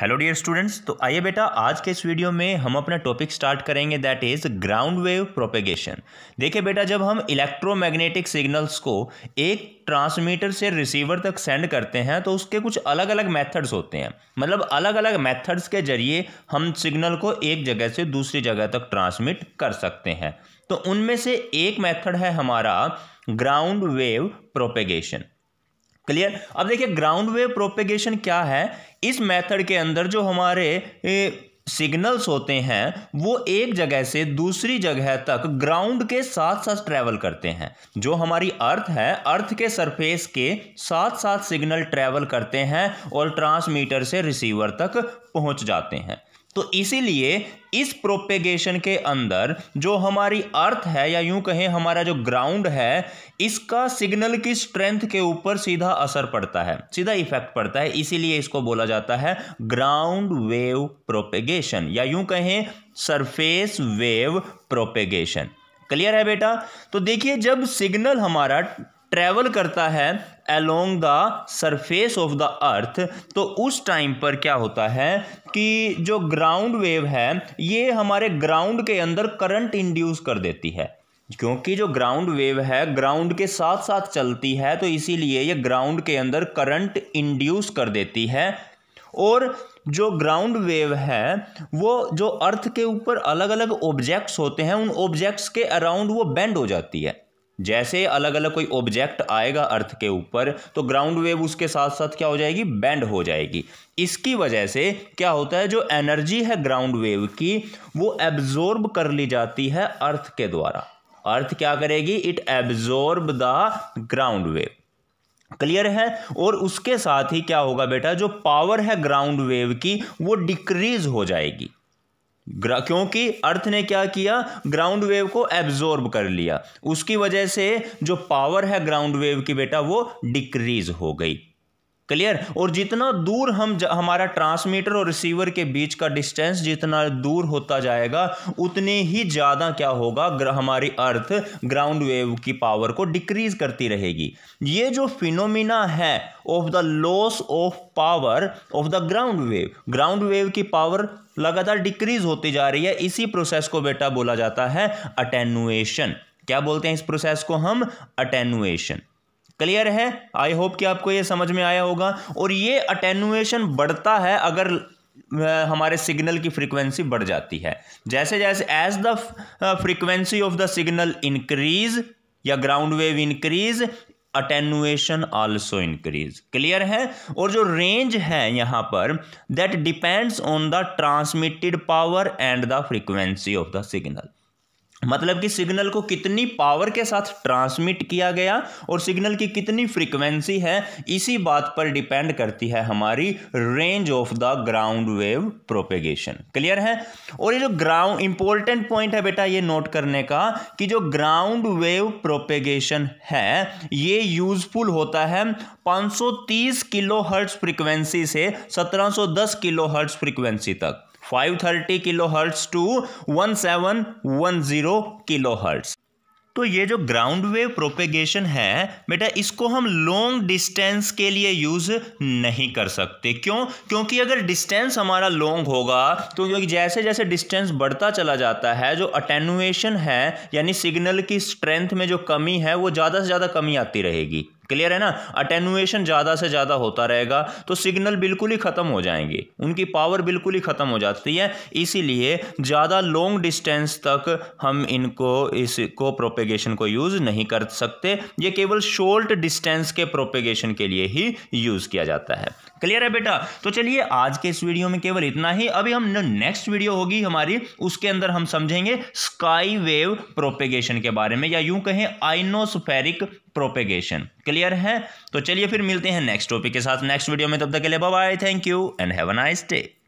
hello dear students तो आइए बेटा आज के इस वीडियो में हम अपना टॉपिक स्टार्ट करेंगे that is ground wave propagation देखिए बेटा जब हम इलेक्ट्रोमैग्नेटिक सिग्नल्स को एक ट्रांसमीटर से रिसीवर तक सेंड करते हैं तो उसके कुछ अलग अलग मेथड्स होते हैं मतलब अलग अलग मेथड्स के जरिए हम सिग्नल को एक जगह से दूसरी जगह तक ट्रांसमिट कर सकते हैं तो उनमें से एक मैथड है हमारा ग्राउंड वेव प्रोपेगेशन क्लियर अब देखिए ग्राउंड वेव प्रोपेगेशन क्या है इस मेथड के अंदर जो हमारे ए, सिग्नल्स होते हैं वो एक जगह से दूसरी जगह तक ग्राउंड के साथ साथ ट्रैवल करते हैं जो हमारी अर्थ है अर्थ के सरफेस के साथ साथ सिग्नल ट्रैवल करते हैं और ट्रांसमीटर से रिसीवर तक पहुंच जाते हैं तो इसीलिए इस प्रोपेगेशन के अंदर जो हमारी अर्थ है या यूं कहें हमारा जो ग्राउंड है इसका सिग्नल की स्ट्रेंथ के ऊपर सीधा असर पड़ता है सीधा इफेक्ट पड़ता है इसीलिए इसको बोला जाता है ग्राउंड वेव प्रोपेगेशन या यूं कहें सरफेस वेव प्रोपेगेशन क्लियर है बेटा तो देखिए जब सिग्नल हमारा ट्रेवल करता है along the surface of the earth तो उस टाइम पर क्या होता है कि जो ग्राउंड वेव है ये हमारे ग्राउंड के अंदर करंट इंड्यूस कर देती है क्योंकि जो ग्राउंड वेव है ग्राउंड के साथ साथ चलती है तो इसीलिए ये ग्राउंड के अंदर करंट इंड्यूस कर देती है और जो ग्राउंड वेव है वो जो अर्थ के ऊपर अलग अलग ऑब्जेक्ट्स होते हैं उन ऑब्जेक्ट्स के अराउंड वो बेंड हो जाती है जैसे अलग अलग कोई ऑब्जेक्ट आएगा अर्थ के ऊपर तो ग्राउंड वेव उसके साथ साथ क्या हो जाएगी बैंड हो जाएगी इसकी वजह से क्या होता है जो एनर्जी है ग्राउंड वेव की वो एब्जॉर्ब कर ली जाती है अर्थ के द्वारा अर्थ क्या करेगी it absorb the ground wave clear है और उसके साथ ही क्या होगा बेटा जो पावर है ग्राउंड वेव की वो डिक्रीज हो जाएगी क्योंकि अर्थ ने क्या किया ग्राउंड वेव को एब्जॉर्ब कर लिया उसकी वजह से जो पावर है ग्राउंड वेव की बेटा वो डिक्रीज हो गई क्लियर और जितना दूर हम हमारा ट्रांसमीटर और रिसीवर के बीच का डिस्टेंस जितना दूर होता जाएगा उतने ही ज़्यादा क्या होगा हमारी अर्थ ग्राउंड वेव की पावर को डिक्रीज करती रहेगी ये जो फिनोमिना है of the loss of power of the ground wave ground wave की पावर लगातार डिक्रीज होती जा रही है इसी प्रोसेस को बेटा बोला जाता है अटेनुएशन क्या बोलते हैं इस प्रोसेस को हम अटेनुएशन क्लियर है आई होप कि आपको ये समझ में आया होगा और ये अटेनुएशन बढ़ता है अगर हमारे सिग्नल की फ्रीक्वेंसी बढ़ जाती है जैसे जैसे as the frequency of the signal increase या ground wave increase attenuation also increase clear है और जो रेंज है यहाँ पर that depends on the transmitted power and the frequency of the signal मतलब कि सिग्नल को कितनी पावर के साथ ट्रांसमिट किया गया और सिग्नल की कितनी फ्रीक्वेंसी है इसी बात पर डिपेंड करती है हमारी range of the ground wave propagation clear है और ये जो ग्राउंड इंपॉर्टेंट पॉइंट है बेटा ये नोट करने का कि जो ग्राउंड वेव प्रोपेगेशन है ये यूजफुल होता है 530 किलो हर्ट्स फ्रीक्वेंसी से 1710 किलो हर्ट्स फ्रिक्वेंसी तक five thirty kilo hertz to one seven one zero kilo hertz तो ये जो ग्राउंड वेव प्रोपेगेशन है बेटा इसको हम लॉन्ग डिस्टेंस के लिए यूज़ नहीं कर सकते क्यों क्योंकि अगर डिस्टेंस हमारा लॉन्ग होगा तो क्योंकि जैसे जैसे डिस्टेंस बढ़ता चला जाता है जो अटेनुएशन है यानी सिग्नल की स्ट्रेंथ में जो कमी है वो ज़्यादा से ज़्यादा कमी आती रहेगी क्लियर है ना अटेनुएशन ज़्यादा से ज़्यादा होता रहेगा तो सिग्नल बिल्कुल ही ख़त्म हो जाएंगे उनकी पावर बिल्कुल ही ख़त्म हो जाती है इसीलिए ज़्यादा लॉन्ग डिस्टेंस तक हम इनको इसको प्रोपेगेशन को यूज़ नहीं कर सकते ये केवल शॉर्ट डिस्टेंस के प्रोपेगेशन के लिए ही यूज़ किया जाता है क्लियर है बेटा तो चलिए आज के इस वीडियो में केवल इतना ही अभी हम नेक्स्ट वीडियो होगी हमारी उसके अंदर हम समझेंगे स्काई वेव प्रोपेगेशन के बारे में या यूं कहें आइनोस्फेरिक प्रोपेगेशन क्लियर है तो चलिए फिर मिलते हैं नेक्स्ट टॉपिक के साथ नेक्स्ट वीडियो में तब तक के लिए bye thank you and have a nice day